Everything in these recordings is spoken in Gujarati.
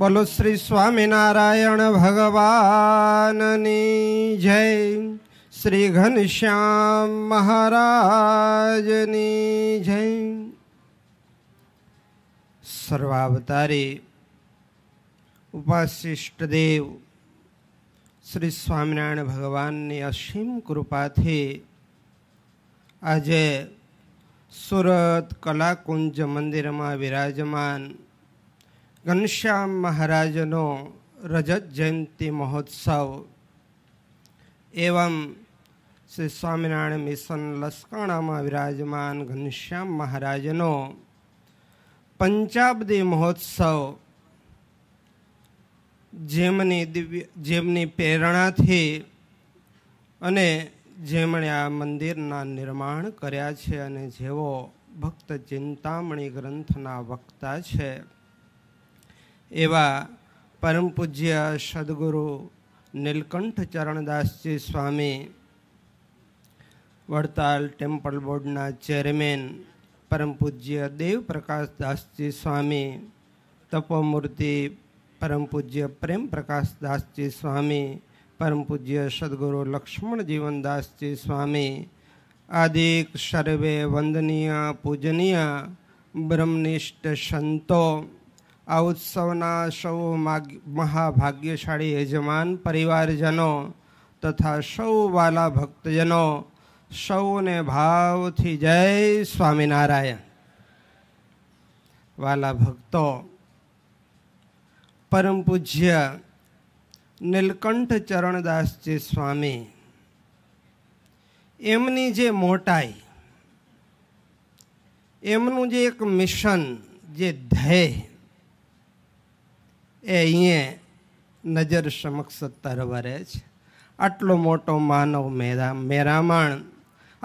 બોલો શ્રી સ્વામિનારાયણ ભગવાનની જય શ્રી ઘનશ્યામ મહારાજની જય સર્વાવતારી દેવ શ્રી સ્વામિનારાયણ ભગવાનની અસીમ કૃપાથી આજે સુરત કલાકુંજ મંદિરમાં વિરાજમાન ઘનશ્યામ મહારાજનો રજત જયંતિ મહોત્સવ એવમ શ્રી સ્વામિનારાયણ મિશન લસકાણામાં વિરાજમાન ઘનશ્યામ મહારાજનો પંચાબ્દી મહોત્સવ જેમની દિવ્ય જેમની પ્રેરણાથી અને જેમણે આ મંદિરના નિર્માણ કર્યા છે અને જેઓ ભક્ત ચિંતામણી ગ્રંથના વક્તા છે એવા પરમ પૂજ્ય સદગુરુ નીલકંઠ ચરણદાસજી સ્વામી વડતાલ ટેમ્પલ બોર્ડના ચેરમેન પરમ પૂજ્ય દેવપ્રકાશ દાસજી સ્વામી તપોમૂર્તિ પરમ પૂજ્ય પ્રેમ પ્રકાશદાસજી સ્વામી પરમ પૂજ્ય સદગુરુ લક્ષ્મણ જીવનદાસજી સ્વામી આદિક સર્વે વંદનીય પૂજનીય બ્રહ્મનિષ્ઠ સંતો આ ઉત્સવના સૌ મહાભાગ્યશાળી યજમાન પરિવારજનો તથા સૌ વાલા ભક્તજનો સૌને ભાવથી જય સ્વામિનારાયણ વાલા ભક્તો પરમ પૂજ્ય નીલકંઠ ચરણદાસજી સ્વામી એમની જે મોટાઈ એમનું જે એક મિશન જે ધ્યેય એ અહીંયા નજર સમક્ષ તરવ રહે છે આટલો મોટો માનવ મેરા મેરામણ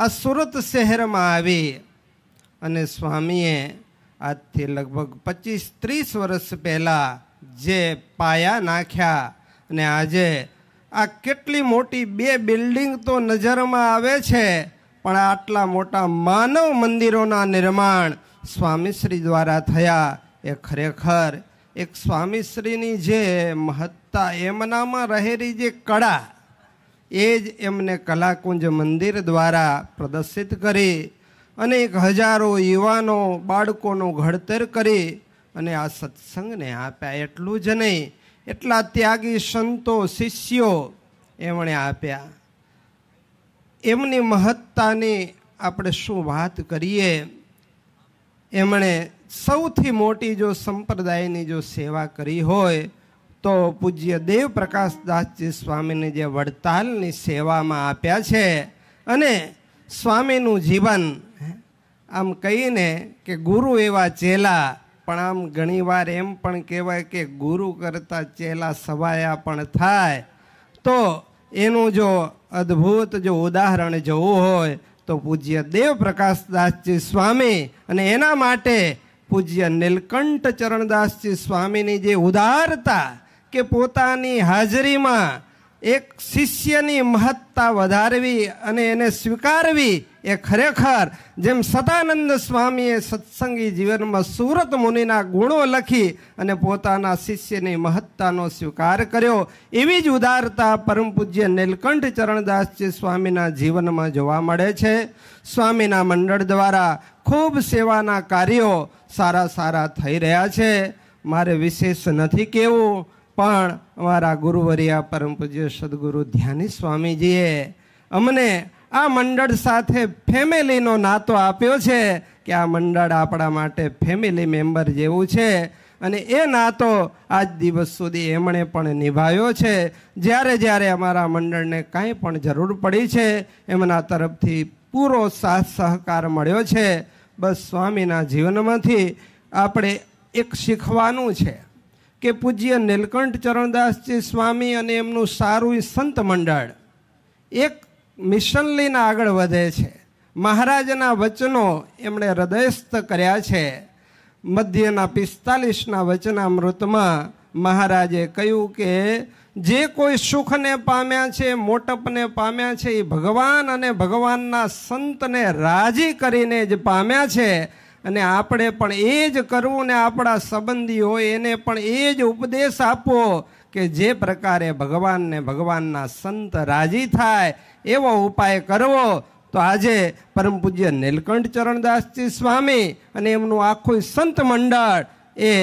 આ સુરત શહેરમાં આવી અને સ્વામીએ આજથી લગભગ પચીસ ત્રીસ વર્ષ પહેલાં જે પાયા નાખ્યા અને આજે આ કેટલી મોટી બે બિલ્ડિંગ તો નજરમાં આવે છે પણ આટલા મોટા માનવ મંદિરોના નિર્માણ સ્વામીશ્રી દ્વારા થયા એ ખરેખર એક સ્વામીશ્રીની જે મહત્તા એમનામાં રહેલી જે કળા એ જ એમને કલાકુંજ મંદિર દ્વારા પ્રદર્શિત કરી અનેક હજારો યુવાનો બાળકોનું ઘડતર કરી અને આ સત્સંગને આપ્યા એટલું જ નહીં એટલા ત્યાગી સંતો શિષ્યો એમણે આપ્યા એમની મહત્તાની આપણે શું વાત કરીએ એમણે સૌથી મોટી જો સંપ્રદાયની જો સેવા કરી હોય તો પૂજ્ય દેવ પ્રકાશદાસજી સ્વામીને જે વડતાલની સેવામાં આપ્યા છે અને સ્વામીનું જીવન આમ કહીને કે ગુરુ એવા ચેલા પણ આમ ઘણીવાર એમ પણ કહેવાય કે ગુરુ કરતા ચેલા સવાયા પણ થાય તો એનું જો અદ્ભુત જો ઉદાહરણ જવું હોય તો પૂજ્ય દેવ પ્રકાશદાસજી સ્વામી અને એના માટે પૂજ્ય નીલકંઠ ચરણદાસજી સ્વામીની જે ઉદારતા કે પોતાની હાજરીમાં એક શિષ્યની મહત્તા વધારવી અને એને સ્વીકારવી એ ખરેખર જેમ સદાનંદ સ્વામીએ સત્સંગી જીવનમાં સુરત મુનિના ગુણો લખી અને પોતાના શિષ્યની મહત્તાનો સ્વીકાર કર્યો એવી જ ઉદારતા પરમ પૂજ્ય નીલકંઠ ચરણદાસજી સ્વામીના જીવનમાં જોવા મળે છે સ્વામીના મંડળ દ્વારા ખૂબ સેવાના કાર્યો સારા સારા થઈ રહ્યા છે મારે વિશેષ નથી કહેવું પણ અમારા ગુરુવર્યા પરમ પૂજ્ય સદગુરુ ધ્યાની સ્વામીજીએ અમને આ મંડળ સાથે ફેમિલીનો નાતો આપ્યો છે કે આ મંડળ આપણા માટે ફેમિલી મેમ્બર જેવું છે અને એ નાતો આજ દિવસ સુધી એમણે પણ નિભાવ્યો છે જ્યારે જ્યારે અમારા મંડળને કાંઈ પણ જરૂર પડી છે એમના તરફથી પૂરો સાથ સહકાર મળ્યો છે બસ સ્વામીના જીવનમાંથી આપણે એક શીખવાનું છે કે પૂજ્ય નીલકંઠ ચરણદાસજી સ્વામી અને એમનું સારું સંત મંડળ એક મિશન લઈને આગળ વધે છે મહારાજના વચનો એમણે હૃદયસ્થ કર્યા છે મધ્યના પિસ્તાલીસના વચનામૃતમાં મહારાજે કહ્યું કે જે કોઈ સુખને પામ્યા છે મોટપને પામ્યા છે એ ભગવાન અને ભગવાનના સંતને રાજી કરીને જ પામ્યા છે અને આપણે પણ એ જ કરવું ને આપણા સંબંધી હોય એને પણ એ જ ઉપદેશ આપવો કે જે પ્રકારે ભગવાનને ભગવાનના સંત રાજી થાય એવો ઉપાય કરવો તો આજે પરમ પૂજ્ય નીલકંઠ ચરણદાસજી સ્વામી અને એમનું આખું સંત મંડળ એ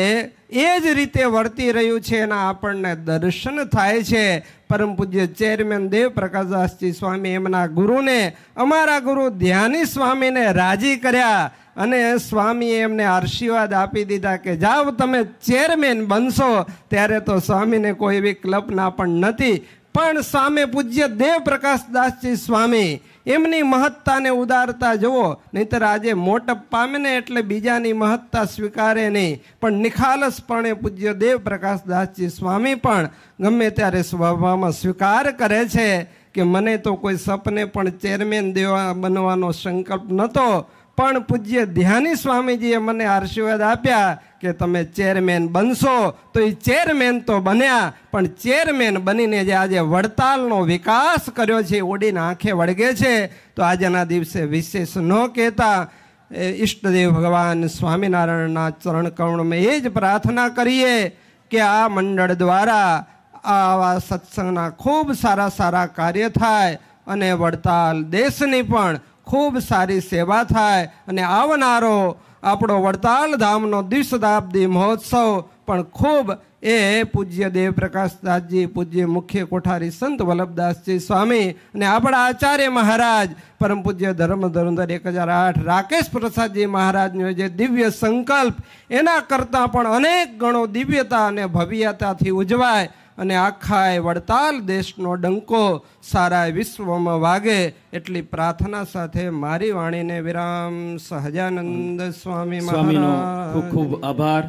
એ જ રીતે વર્તી રહ્યું છે એના આપણને દર્શન થાય છે પરમ પૂજ્ય ચેરમેન દેવ પ્રકાશદાસજી સ્વામી એમના ગુરુને અમારા ગુરુ ધ્યાની સ્વામીને રાજી કર્યા અને સ્વામીએ એમને આશીર્વાદ આપી દીધા કે જાઓ તમે ચેરમેન બનશો ત્યારે તો સ્વામીને કોઈ એવી કલ્પના પણ નથી પણ સામે પૂજ્ય દેવ પ્રકાશદાસજી સ્વામી એમની મહત્તાને ઉદારતા જુઓ નહીંતર આજે મોટપ પામે ને એટલે બીજાની મહત્તા સ્વીકારે નહીં પણ નિખાલસપણે પૂજ્ય દેવ પ્રકાશદાસજી સ્વામી પણ ગમે ત્યારે સ્વભાવમાં સ્વીકાર કરે છે કે મને તો કોઈ સપને પણ ચેરમેન દેવા બનવાનો સંકલ્પ નહોતો પણ પૂજ્ય ધ્યાની સ્વામીજીએ મને આશીર્વાદ આપ્યા કે તમે ચેરમેન બનશો તો એ ચેરમેન તો બન્યા પણ ચેરમેન બનીને જે આજે વડતાલનો વિકાસ કર્યો છે ઓડીને આંખે વળગે છે તો આજના દિવસે વિશેષ ન કહેતા ઈષ્ટદેવ ભગવાન સ્વામિનારાયણના ચરણ કવણમાં એ જ પ્રાર્થના કરીએ કે આ મંડળ દ્વારા આવા સત્સંગના ખૂબ સારા સારા કાર્ય થાય અને વડતાલ દેશની પણ ખૂબ સારી સેવા થાય અને આવનારો આપણો વડતાલ ધામનો દ્વિશતાબ્દી મહોત્સવ પણ ખૂબ એ પૂજ્ય દેવપ્રકાશદાસજી પૂજ્ય મુખ્ય કોઠારી સંત વલ્લભદાસજી સ્વામી અને આપણા આચાર્ય મહારાજ પરમ પૂજ્ય ધર્મ ધરુંધર એક હજાર આઠ રાકેશ પ્રસાદજી મહારાજનો જે દિવ્ય સંકલ્પ એના કરતાં પણ અનેક ગણો દિવ્યતા અને ભવ્યતાથી ઉજવાય અને આખા એ વડતાલ દેશનો ડંકો સારા વિશ્વમાં વાગે એટલી પ્રાર્થના સાથે મારી વાણીને વિરામ સહજાનંદ સ્વામી ખૂબ ખૂબ આભાર